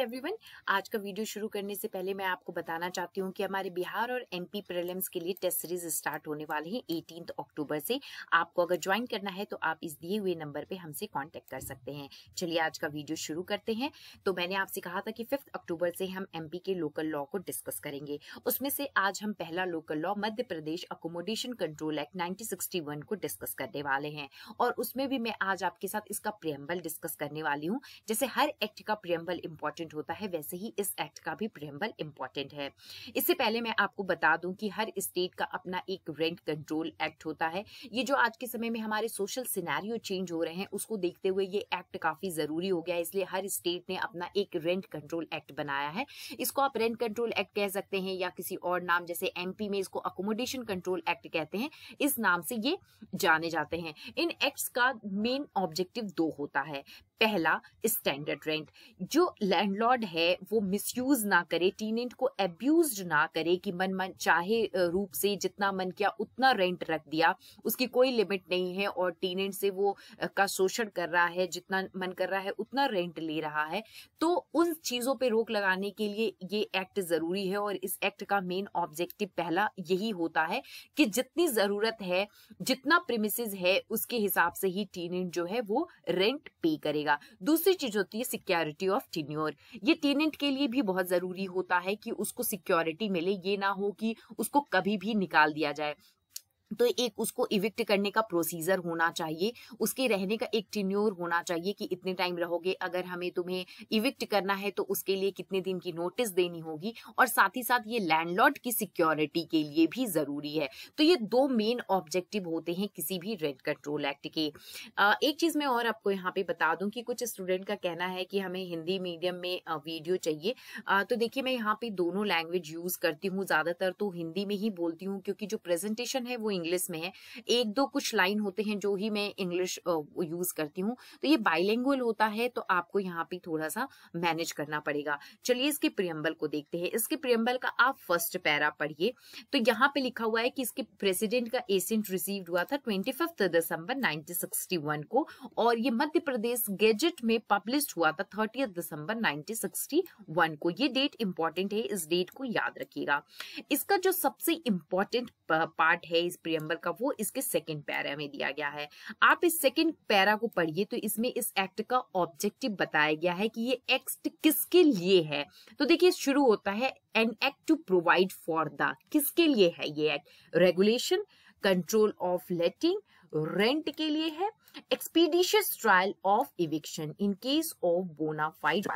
everyone आज का video शुरू करने से पहले मैं आपको बताना चाहती हूँ कि हमारे बिहार और एमपी प्रीलिम्स के लिए टेस्ट सीरीज स्टार्ट होने वाले हैं एटीन अक्टूबर से आपको अगर ज्वाइन करना है तो आप इस दिए हुए नंबर पे हमसे कांटेक्ट कर सकते हैं चलिए आज का वीडियो शुरू करते हैं तो मैंने आपसे कहा था कि फिफ्थ अक्टूबर से हम एम के लोकल लॉ को डिस्कस करेंगे उसमें से आज हम पहला local law Madhya Pradesh accommodation control act nineteen को डिस्कस करने वाले हैं और उसमें भी मैं आज आपके साथ इसका प्रियम्बल डिस्कस करने वाली हूँ जैसे हर एक्ट का प्रियम्बल इम्पोर्टेंट इम्पॉर्टेंट होता है वैसे ही इस एक्ट का भी प्रियम्बल इम्पॉर्टेंट है इससे पहले मैं आपको बता दूं कि हर स्टेट का अपना एक रेंट कंट्रोल एक्ट होता है ये जो आज के समय में हमारे सोशल सिनेरियो चेंज हो रहे हैं उसको देखते हुए ये एक्ट काफी जरूरी हो गया इसलिए हर स्टेट ने अपना एक रेंट कंट्रोल एक्ट बनाया है इसको आप रेंट कंट्रोल एक्ट कह सकते हैं या किसी और नाम जैसे एमपी में इसको अकोमोडेशन कंट्रोल एक्ट कहते हैं इस नाम से ये जाने जाते हैं इन एक्ट्स का मेन ऑब्जेक्टिव दो होता है पहला स्टैंडर्ड रेंट जो लैंडलॉर्ड है वो मिसयूज ना करे टीनेंट को एब्यूज ना करे कि मन मन चाहे रूप से जितना मन किया उतना रेंट रख दिया उसकी कोई लिमिट नहीं है और टीनेंट से वो का शोषण कर रहा है जितना मन कर रहा है उतना रेंट ले रहा है तो उन चीजों पे रोक लगाने के लिए ये एक्ट जरूरी है और इस एक्ट का मेन ऑब्जेक्टिव पहला यही होता है कि जितनी जरूरत है जितना प्रेमिस है उसके हिसाब से ही टीनेंट जो है वो रेंट पे करे बनेगा दूसरी चीज होती है सिक्योरिटी ऑफ टीन्योर ये टीनेंट के लिए भी बहुत जरूरी होता है कि उसको सिक्योरिटी मिले ये ना हो कि उसको कभी भी निकाल दिया जाए तो एक उसको इविक्ट करने का प्रोसीजर होना चाहिए उसके रहने का एक टिन्योर होना चाहिए कि इतने टाइम रहोगे अगर हमें तुम्हें इविक्ट करना है तो उसके लिए कितने दिन की नोटिस देनी होगी और साथ ही साथ ये लैंडलॉर्ड की सिक्योरिटी के लिए भी जरूरी है तो ये दो मेन ऑब्जेक्टिव होते हैं किसी भी रेंट कंट्रोल एक्ट के एक चीज मैं और आपको यहाँ पे बता दूं कि कुछ स्टूडेंट का कहना है कि हमें हिंदी मीडियम में वीडियो चाहिए तो देखिए मैं यहाँ पे दोनों लैंग्वेज यूज करती हूँ ज्यादातर तो हिंदी में ही बोलती हूँ क्योंकि जो प्रेजेंटेशन है वो इंग्लिश में है एक दो कुछ लाइन होते हैं जो ही मैं इंग्लिश यूज करती हूँ तो ये बाइलेंगुअल होता है तो आपको यहाँ पे थोड़ा सा मैनेज करना पड़ेगा चलिए इसके प्रियम्बल को देखते हैं इसके प्रियम्बल का आप फर्स्ट पैरा पढ़िए तो यहाँ पे लिखा हुआ है कि इसके प्रेसिडेंट का एसेंट रिसीव हुआ था ट्वेंटी दिसंबर नाइनटीन को और ये मध्य प्रदेश गेजेट में पब्लिश हुआ था थर्टी दिसंबर नाइनटीन को ये डेट इंपॉर्टेंट है इस डेट को याद रखिएगा इसका जो सबसे इंपॉर्टेंट पार्ट है इस प्रियम्बल का वो इसके सेकंड पैरा में दिया गया है आप इस सेकंड पैरा को पढ़िए तो इसमें इस एक्ट का ऑब्जेक्टिव बताया गया है कि ये एक्ट किसके लिए है तो देखिए शुरू होता है an act to provide for the किसके लिए है ये act regulation control of letting rent के लिए है expeditious trial of eviction in case of bona fide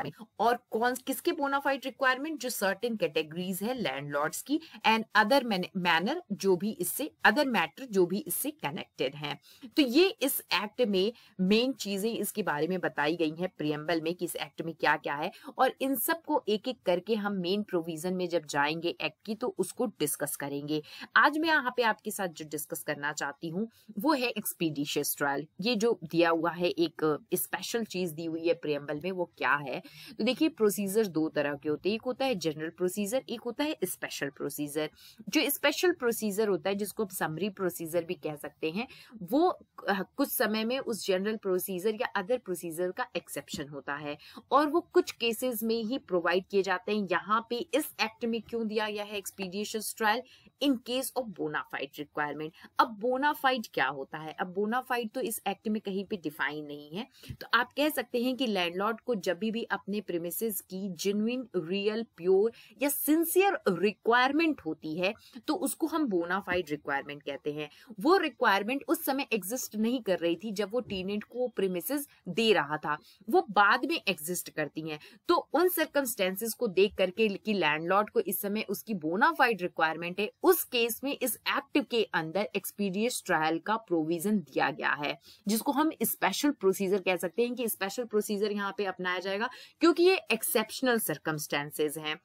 और कौन किसके बोनाफाइड रिक्वायरमेंट जो सर्टेन कैटेगरीज है लैंडलॉर्ड्स की एंड अदर मैनर जो भी इससे अदर मैटर जो भी इससे कनेक्टेड हैं तो ये इस एक्ट में मेन चीजें इसके बारे में बताई गई हैं प्रियम्बल में कि इस एक्ट में क्या क्या है और इन सब को एक एक करके हम मेन प्रोविजन में जब जाएंगे एक्ट की तो उसको डिस्कस करेंगे आज मैं यहाँ पे आपके साथ जो डिस्कस करना चाहती हूँ वो है है एक्सपीडिशियस ट्रायल ये जो दिया हुआ है एक स्पेशल uh, चीज दी हुई है प्रियम्बल में वो क्या है तो देखिए प्रोसीजर दो तरह के होते हैं एक होता है जनरल प्रोसीजर एक होता है स्पेशल प्रोसीजर जो स्पेशल प्रोसीजर होता है जिसको हम समरी प्रोसीजर भी कह सकते हैं वो uh, कुछ समय में उस जनरल प्रोसीजर या अदर प्रोसीजर का एक्सेप्शन होता है और वो कुछ केसेस में ही प्रोवाइड किए जाते हैं यहाँ पे इस एक्ट में क्यों दिया गया है expeditious trial in case of bona fide requirement अब बोनाफाइड क्या होता है सकता है अब बोनाफाइड तो इस एक्ट में कहीं पे डिफाइन नहीं है तो आप कह सकते हैं कि लैंडलॉर्ड को जब भी अपने प्रेमिसेस की जिनविन रियल प्योर या सिंसियर रिक्वायरमेंट होती है तो उसको हम बोनाफाइड रिक्वायरमेंट कहते हैं वो रिक्वायरमेंट उस समय एग्जिस्ट नहीं कर रही थी जब वो टीनेंट को प्रेमिसेस दे रहा था वो बाद में एग्जिस्ट करती हैं तो उन सर्कमस्टेंसेस को देख करके कि लैंडलॉर्ड को इस समय उसकी बोनाफाइड रिक्वायरमेंट है उस केस में इस एक्ट के अंदर एक्सपीरियंस ट्रायल का प्रोविजन प्रोविजन दिया गया है जिसको हम स्पेशल प्रोसीजर कह सकते हैं कि स्पेशल प्रोसीजर यहाँ पे अपनाया जाएगा क्योंकि ये एक्सेप्शनल सर्कमस्टेंसेज हैं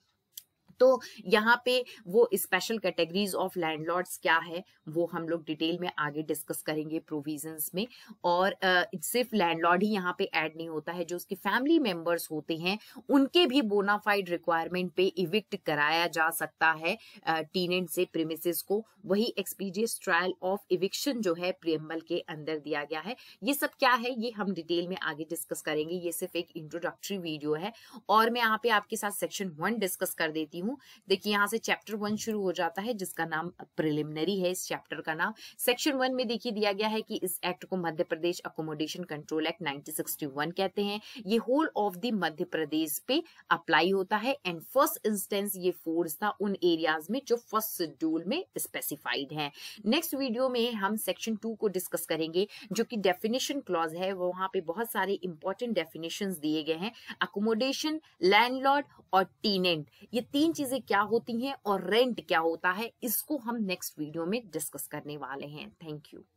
तो यहाँ पे वो स्पेशल कैटेगरीज ऑफ लैंडलॉर्ड्स क्या है वो हम लोग डिटेल में आगे डिस्कस करेंगे प्रोविजंस में और सिर्फ लैंडलॉर्ड ही यहाँ पे ऐड नहीं होता है जो उसके फैमिली मेंबर्स होते हैं उनके भी बोनाफाइड रिक्वायरमेंट पे इविक्ट कराया जा सकता है टीनेंट से प्रीमिसेस को वही एक्सपीरियस ट्रायल ऑफ इविक्शन जो है प्रियम्बल के अंदर दिया गया है ये सब क्या है ये हम डिटेल में आगे डिस्कस करेंगे ये सिर्फ एक इंट्रोडक्टरी वीडियो है और मैं यहाँ पे आपके साथ सेक्शन वन डिस्कस कर देती हूँ रही हूँ देखिए यहाँ से चैप्टर वन शुरू हो जाता है जिसका नाम प्रिलिमिनरी है इस चैप्टर का नाम सेक्शन वन में देखिए दिया गया है कि इस एक्ट को Madhya Pradesh accommodation control act 1961 कहते हैं ये whole of the Madhya Pradesh पे अप्लाई होता है एंड फर्स्ट इंस्टेंस ये फोर्स था उन एरियाज में जो फर्स्ट शेड्यूल में स्पेसिफाइड है नेक्स्ट वीडियो में हम सेक्शन टू को डिस्कस करेंगे जो कि डेफिनेशन क्लॉज है वो वहां पे बहुत सारे इंपॉर्टेंट डेफिनेशन दिए गए हैं अकोमोडेशन लैंडलॉर्ड और टीनेंट ये तीन चीजें क्या होती हैं और रेंट क्या होता है इसको हम नेक्स्ट वीडियो में डिस्कस करने वाले हैं थैंक यू